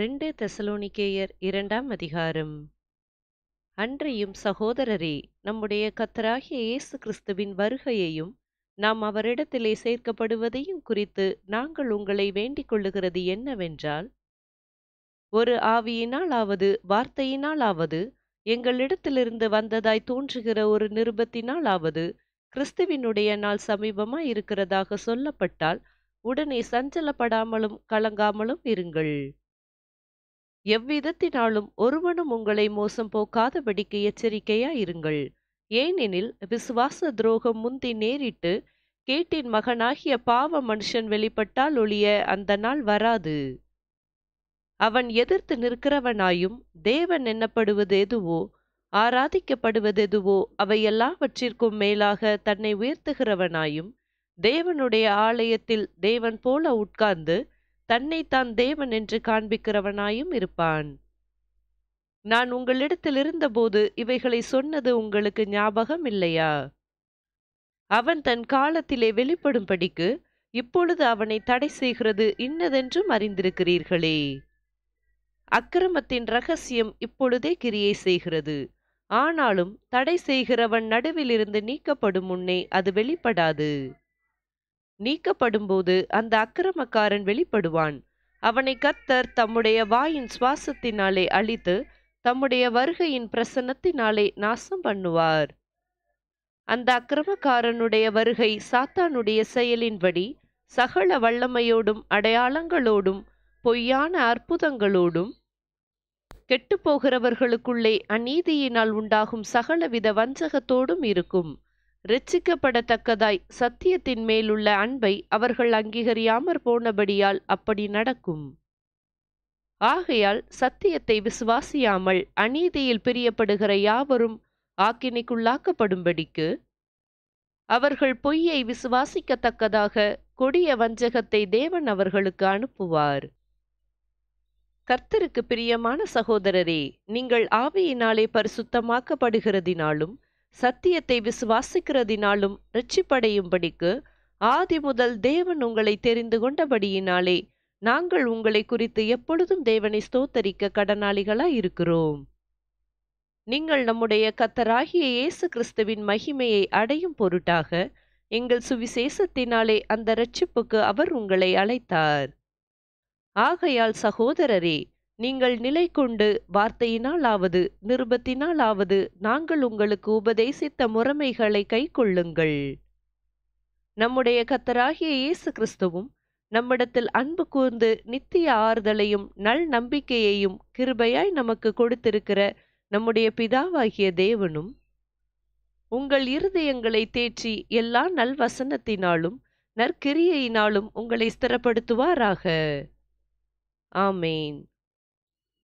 ரெண்டு தெசலோனிக்கேயர் இரண்டாம் அதிகாரம் அன்றையும் சகோதரரே நம்முடைய கத்தராகிய இயேசு கிறிஸ்துவின் வருகையையும் நாம் அவரிடத்திலே சேர்க்கப்படுவதையும் குறித்து நாங்கள் உங்களை வேண்டிக் கொள்ளுகிறது என்னவென்றால் ஒரு ஆவியினாலாவது வார்த்தையினாலாவது எங்களிடத்திலிருந்து வந்ததாய் தோன்றுகிற ஒரு நிருபத்தினாலாவது கிறிஸ்துவினுடைய நாள் சமீபமாய் இருக்கிறதாக சொல்லப்பட்டால் உடனே சஞ்சலப்படாமலும் கலங்காமலும் இருங்கள் எவ்விதத்தினாலும் ஒருவனும் உங்களை மோசம் போக்காதபடிக்கு எச்சரிக்கையாயிருங்கள் ஏனெனில் விசுவாச துரோகம் முந்தி நேரிட்டு கேட்டின் மகனாகிய பாவ மனுஷன் வெளிப்பட்டால் ஒழிய அந்த நாள் வராது அவன் எதிர்த்து நிற்கிறவனாயும் தேவன் என்னப்படுவது எதுவோ ஆராதிக்கப்படுவது எதுவோ அவை எல்லாவற்றிற்கும் மேலாக தன்னை உயர்த்துகிறவனாயும் தேவனுடைய ஆலயத்தில் தேவன் போல உட்கார்ந்து தன்னை தான் தேவன் என்று காண்பிக்கிறவனாயும் இருப்பான் நான் உங்களிடத்தில் இருந்தபோது இவைகளை சொன்னது உங்களுக்கு ஞாபகம் இல்லையா அவன் தன் காலத்திலே வெளிப்படும்படிக்கு இப்பொழுது அவனை தடை செய்கிறது இன்னதென்றும் அறிந்திருக்கிறீர்களே அக்கிரமத்தின் ரகசியம் இப்பொழுதே கிரியை செய்கிறது ஆனாலும் தடை செய்கிறவன் நடுவிலிருந்து நீக்கப்படும் முன்னே அது வெளிப்படாது நீக்கப்படும்போது அந்த அக்கிரமக்காரன் வெளிப்படுவான் அவனை கத்தர் தம்முடைய வாயின் சுவாசத்தினாலே அழித்து தம்முடைய வருகையின் பிரசன்னத்தினாலே நாசம் பண்ணுவார் அந்த அக்கிரமக்காரனுடைய வருகை சாத்தானுடைய செயலின்படி சகல வல்லமையோடும் அடையாளங்களோடும் பொய்யான அற்புதங்களோடும் கெட்டுப்போகிறவர்களுக்குள்ளே அநீதியினால் உண்டாகும் சகலவித வஞ்சகத்தோடும் இருக்கும் ரட்சிக்கப்படத்தக்கதாய் சத்தியத்தின் மேலுள்ள அன்பை அவர்கள் அங்கீகரியாமற் போனபடியால் அப்படி நடக்கும் ஆகையால் சத்தியத்தை விசுவாசியாமல் அநீதியில் பிரியப்படுகிற யாவரும் ஆக்கினைக்குள்ளாக்கப்படும்படிக்கு அவர்கள் பொய்யை விசுவாசிக்கத்தக்கதாக கொடிய வஞ்சகத்தை தேவன் அவர்களுக்கு அனுப்புவார் கர்த்தருக்கு பிரியமான சகோதரரே நீங்கள் ஆவியினாலே பரிசுத்தமாக்கப்படுகிறதினாலும் சத்தியத்தை விசுவாசிக்கிறதினாலும் ரட்சிப்படையும்படிக்கு ஆதி முதல் தேவன் உங்களை தெரிந்து கொண்டபடியினாலே நாங்கள் உங்களை குறித்து எப்பொழுதும் தேவனை ஸ்தோத்தரிக்க கடனாளிகளாய் இருக்கிறோம் நீங்கள் நம்முடைய கத்தராகிய இயேசு கிறிஸ்துவின் மகிமையை அடையும் பொருட்டாக எங்கள் சுவிசேஷத்தினாலே அந்த ரட்சிப்புக்கு அவர் உங்களை அழைத்தார் ஆகையால் சகோதரரே நீங்கள் நிலை கொண்டு வார்த்தையினாலாவது நிருபத்தினாலாவது நாங்கள் உங்களுக்கு உபதேசித்த முறைமைகளை கை கொள்ளுங்கள் நம்முடைய கத்தராகிய இயேசு கிறிஸ்துவும் நம்மிடத்தில் அன்பு கூர்ந்து நித்திய ஆறுதலையும் நல் நம்பிக்கையையும் கிருபையாய் நமக்கு கொடுத்திருக்கிற நம்முடைய பிதாவாகிய தேவனும் உங்கள் இருதயங்களை தேற்றி எல்லா நல்வசனத்தினாலும் நற்கிரியையினாலும் உங்களை ஸ்திரப்படுத்துவாராக ஆமேன்